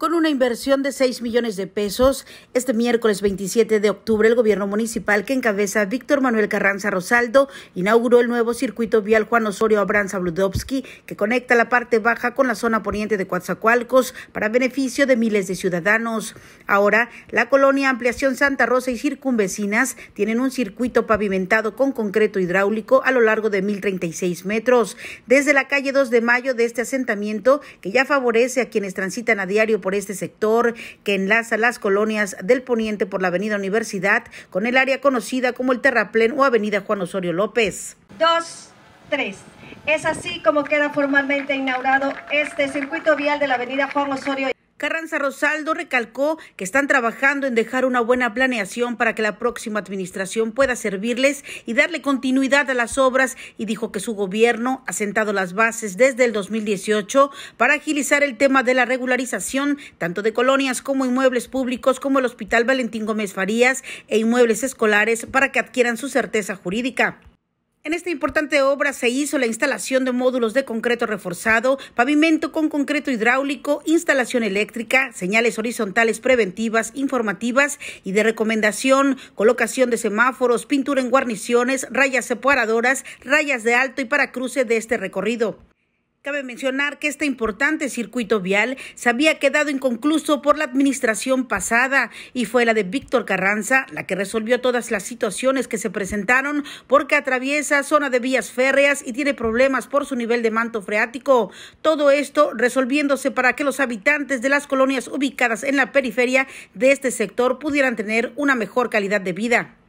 Con una inversión de 6 millones de pesos, este miércoles 27 de octubre el gobierno municipal que encabeza Víctor Manuel Carranza Rosaldo inauguró el nuevo circuito vial Juan Osorio Abranza Bludowski que conecta la parte baja con la zona poniente de Coatzacoalcos para beneficio de miles de ciudadanos. Ahora, la colonia Ampliación Santa Rosa y circunvecinas tienen un circuito pavimentado con concreto hidráulico a lo largo de 1036 metros desde la calle 2 de Mayo de este asentamiento que ya favorece a quienes transitan a diario por este sector que enlaza las colonias del poniente por la avenida Universidad con el área conocida como el Terraplén o avenida Juan Osorio López. Dos, tres. Es así como queda formalmente inaugurado este circuito vial de la avenida Juan Osorio. Carranza Rosaldo recalcó que están trabajando en dejar una buena planeación para que la próxima administración pueda servirles y darle continuidad a las obras y dijo que su gobierno ha sentado las bases desde el 2018 para agilizar el tema de la regularización tanto de colonias como inmuebles públicos como el Hospital Valentín Gómez Farías e inmuebles escolares para que adquieran su certeza jurídica. En esta importante obra se hizo la instalación de módulos de concreto reforzado, pavimento con concreto hidráulico, instalación eléctrica, señales horizontales preventivas, informativas y de recomendación, colocación de semáforos, pintura en guarniciones, rayas separadoras, rayas de alto y para cruce de este recorrido. Cabe mencionar que este importante circuito vial se había quedado inconcluso por la administración pasada y fue la de Víctor Carranza la que resolvió todas las situaciones que se presentaron porque atraviesa zona de vías férreas y tiene problemas por su nivel de manto freático. Todo esto resolviéndose para que los habitantes de las colonias ubicadas en la periferia de este sector pudieran tener una mejor calidad de vida.